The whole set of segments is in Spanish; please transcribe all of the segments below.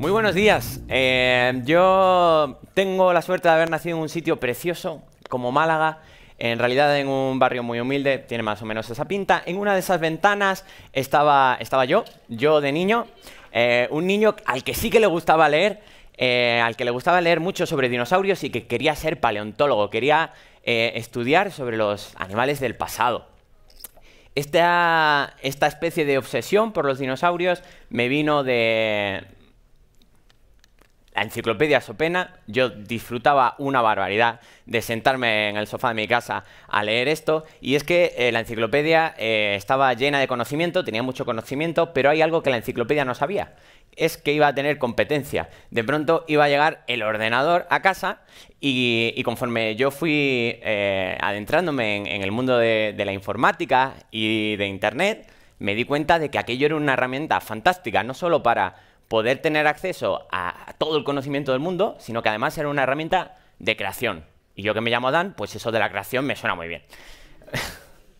Muy buenos días. Eh, yo tengo la suerte de haber nacido en un sitio precioso como Málaga. En realidad en un barrio muy humilde, tiene más o menos esa pinta. En una de esas ventanas estaba, estaba yo, yo de niño, eh, un niño al que sí que le gustaba leer, eh, al que le gustaba leer mucho sobre dinosaurios y que quería ser paleontólogo, quería estudiar sobre los animales del pasado. Esta, esta especie de obsesión por los dinosaurios me vino de, la enciclopedia Sopena, yo disfrutaba una barbaridad de sentarme en el sofá de mi casa a leer esto, y es que eh, la enciclopedia eh, estaba llena de conocimiento, tenía mucho conocimiento, pero hay algo que la enciclopedia no sabía, es que iba a tener competencia. De pronto iba a llegar el ordenador a casa y, conforme yo fui eh, adentrándome en, el mundo de, de la informática y de Internet, me di cuenta de que aquello era una herramienta fantástica, no solo para poder tener acceso a, todo el conocimiento del mundo, sino que además era una herramienta de creación. Y yo que me llamo Dan, pues eso de la creación me suena muy bien.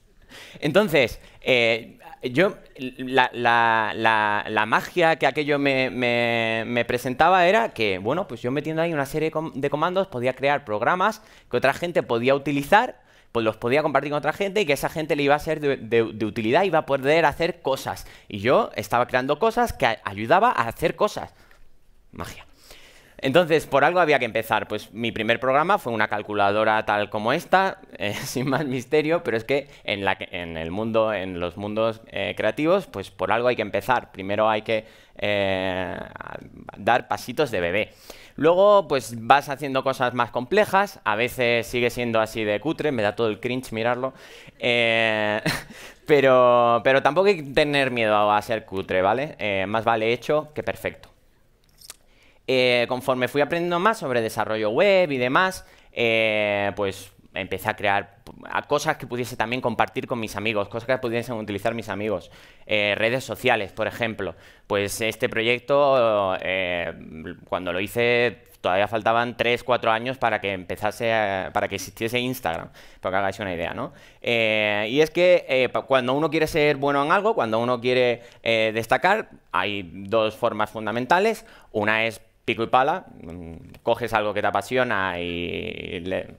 Entonces, eh, yo, la, magia que aquello me, me, presentaba era que, bueno, pues yo metiendo ahí una serie de comandos podía crear programas que otra gente podía utilizar pues los podía compartir con otra gente y que esa gente le iba a ser de, de utilidad, iba a poder hacer cosas. Y yo estaba creando cosas que ayudaba a hacer cosas. Magia. Entonces, por algo había que empezar. Pues mi primer programa fue una calculadora tal como esta, eh, sin más misterio, pero es que en, el mundo, en los mundos eh, creativos, pues por algo hay que empezar. Primero hay que eh, dar pasitos de bebé. Luego, pues vas haciendo cosas más complejas, a veces sigue siendo así de cutre, me da todo el cringe mirarlo, pero, pero tampoco hay que tener miedo a ser cutre, ¿vale? más vale hecho que perfecto. Eh, conforme fui aprendiendo más sobre desarrollo web y demás, eh, pues empecé a crear cosas que pudiese también compartir con mis amigos, cosas que pudiesen utilizar mis amigos. Eh, redes sociales, por ejemplo. Pues este proyecto, cuando lo hice, todavía faltaban 3, 4 años para que empezase, para que existiese Instagram, para que hagáis una idea, ¿no? y es que cuando uno quiere ser bueno en algo, cuando uno quiere destacar, hay dos formas fundamentales. Una es pico y pala, mm, coges algo que te apasiona y le,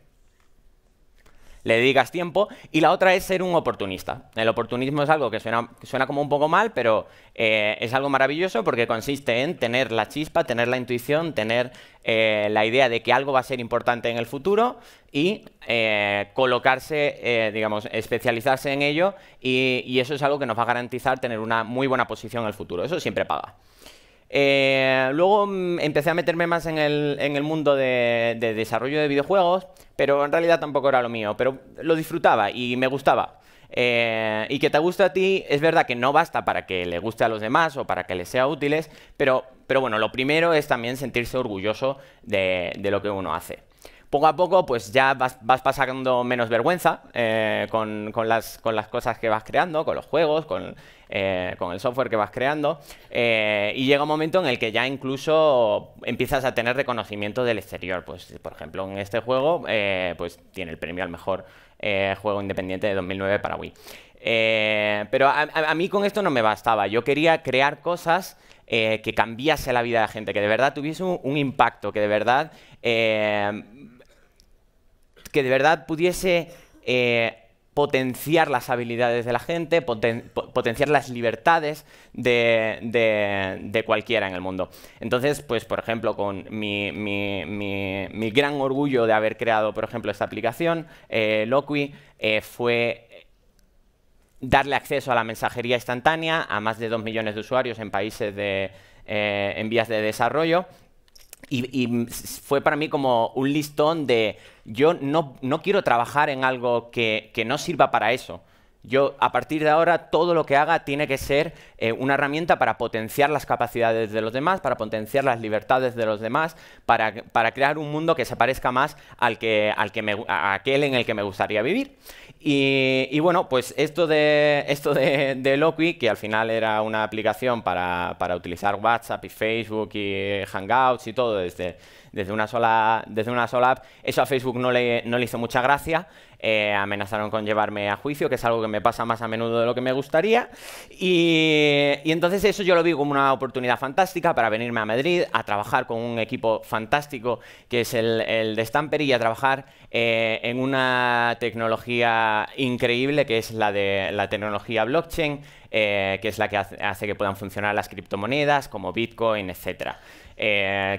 dedicas tiempo, y la otra es ser un oportunista. El oportunismo es algo que suena, como un poco mal, pero eh, es algo maravilloso porque consiste en tener la chispa, tener la intuición, tener eh, la idea de que algo va a ser importante en el futuro y eh, colocarse, digamos, especializarse en ello, y, y eso es algo que nos va a garantizar tener una muy buena posición en el futuro. Eso siempre paga. Eh, luego mm, empecé a meterme más en el, mundo de, desarrollo de videojuegos, pero en realidad tampoco era lo mío, pero lo disfrutaba y me gustaba. Eh, y que te guste a ti, es verdad que no basta para que le guste a los demás o para que les sea útiles, pero, pero bueno, lo primero es también sentirse orgulloso de lo que uno hace poco a poco pues ya vas, pasando menos vergüenza eh, con, las, cosas que vas creando, con los juegos, con, eh, el software que vas creando eh, y llega un momento en el que ya incluso empiezas a tener reconocimiento del exterior. Pues por ejemplo en este juego pues tiene el premio al mejor juego independiente de 2009 para Wii. pero a, mí con esto no me bastaba, yo quería crear cosas que cambiase la vida de la gente, que de verdad tuviese un, impacto, que de verdad que de verdad pudiese eh, potenciar las habilidades de la gente, potenciar las libertades de, cualquiera en el mundo. Entonces, pues por ejemplo, con mi, gran orgullo de haber creado, por ejemplo, esta aplicación, eh, eh, fue darle acceso a la mensajería instantánea a más de dos millones de usuarios en países eh, en vías de desarrollo y, fue para mí como un listón de yo no, quiero trabajar en algo que, no sirva para eso. Yo a partir de ahora todo lo que haga tiene que ser eh, una herramienta para potenciar las capacidades de los demás, para potenciar las libertades de los demás, para, crear un mundo que se parezca más al que, al que a aquel en el que me gustaría vivir. Y, bueno, pues esto de, esto de, de, que al final era una aplicación para, utilizar WhatsApp y Facebook y Hangouts y todo desde, desde una sola, desde una sola app. Eso a Facebook no le, hizo mucha gracia. Eh, amenazaron con llevarme a juicio, que es algo que me pasa más a menudo de lo que me gustaría. Y, eh, y entonces eso yo lo vi como una oportunidad fantástica para venirme a Madrid a trabajar con un equipo fantástico que es el, de Stampery y a trabajar eh, en una tecnología increíble que es la de la tecnología blockchain, eh, que es la que hace que puedan funcionar las criptomonedas como Bitcoin, etc.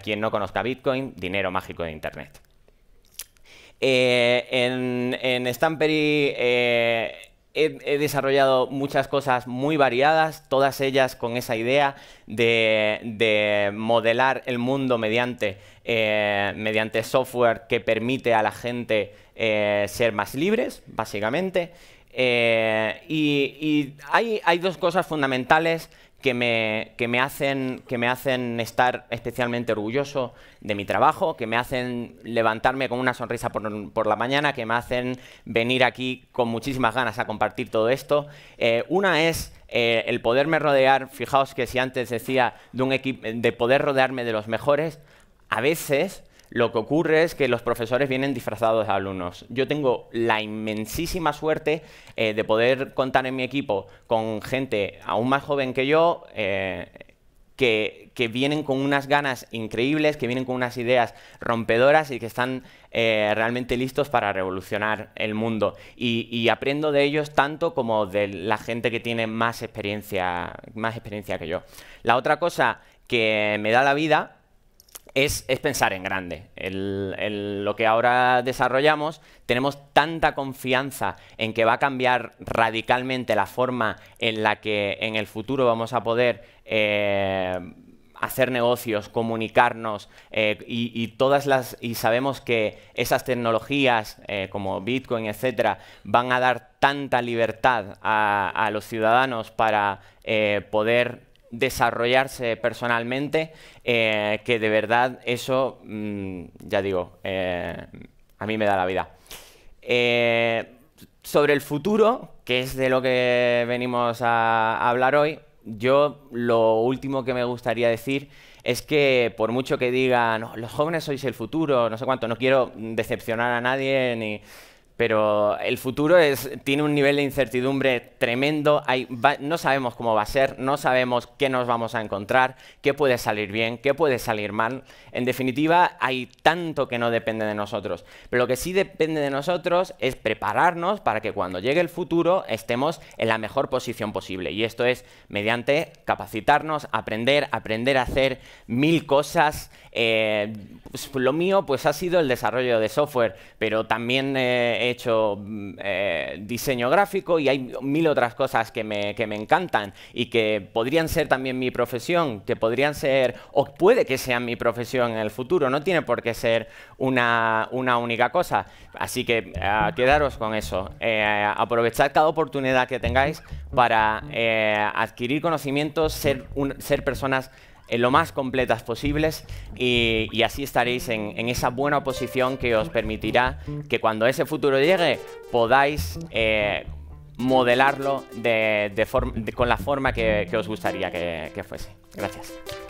quien no conozca Bitcoin, dinero mágico de Internet. en Stampery he, desarrollado muchas cosas muy variadas, todas ellas con esa idea de, modelar el mundo eh, mediante, software que permite a la gente eh, ser más libres, básicamente. Eh, y, hay, dos cosas fundamentales que me, me, hacen, que me hacen estar especialmente orgulloso de mi trabajo, que me hacen levantarme con una sonrisa por, la mañana, que me hacen venir aquí con muchísimas ganas a compartir todo esto. Eh, una es eh, el poderme rodear, fijaos que si antes decía de, un de poder rodearme de los mejores, a veces lo que ocurre es que los profesores vienen disfrazados de alumnos. Yo tengo la inmensísima suerte eh, de poder contar en mi equipo con gente aún más joven que yo, eh, que, vienen con unas ganas increíbles, que vienen con unas ideas rompedoras y que están eh, realmente listos para revolucionar el mundo. Y, y, aprendo de ellos tanto como de la gente que tiene más experiencia, más experiencia que yo. La otra cosa que me da la vida es, pensar en grande. El, lo que ahora desarrollamos, tenemos tanta confianza en que va a cambiar radicalmente la forma en la que en el futuro vamos a poder eh, hacer negocios, comunicarnos eh, y, todas las y sabemos que esas tecnologías eh, como Bitcoin, etcétera, van a dar tanta libertad a los ciudadanos para poder desarrollarse personalmente, eh, que de verdad eso, mm, ya digo, eh, a mí me da la vida. Eh, sobre el futuro, que es de lo que venimos a, hablar hoy, yo lo último que me gustaría decir es que por mucho que digan, oh, los jóvenes sois el futuro, no sé cuánto, no quiero decepcionar a nadie ni pero el futuro tiene un nivel de incertidumbre tremendo, no sabemos cómo va a ser, no sabemos qué nos vamos a encontrar, qué puede salir bien, qué puede salir mal. En definitiva, hay tanto que no depende de nosotros, pero lo que sí depende de nosotros es prepararnos para que cuando llegue el futuro estemos en la mejor posición posible. Y esto es mediante capacitarnos, aprender, aprender a hacer mil cosas. Eh, pues lo mío pues ha sido el desarrollo de software, pero también... Eh, hecho mm, eh, diseño gráfico y hay mil otras cosas que me, que me encantan y que podrían ser también mi profesión, que podrían ser, o puede que sean mi profesión en el futuro, no tiene por qué ser una, una única cosa. Así que eh, quedaros con eso, eh, aprovechar cada oportunidad que tengáis para adquirir conocimientos, ser, ser personas en lo más completas posibles y, así estaréis en, esa buena posición que os permitirá que cuando ese futuro llegue podáis eh, modelarlo de, con la forma que, os gustaría que, que fuese. Gracias.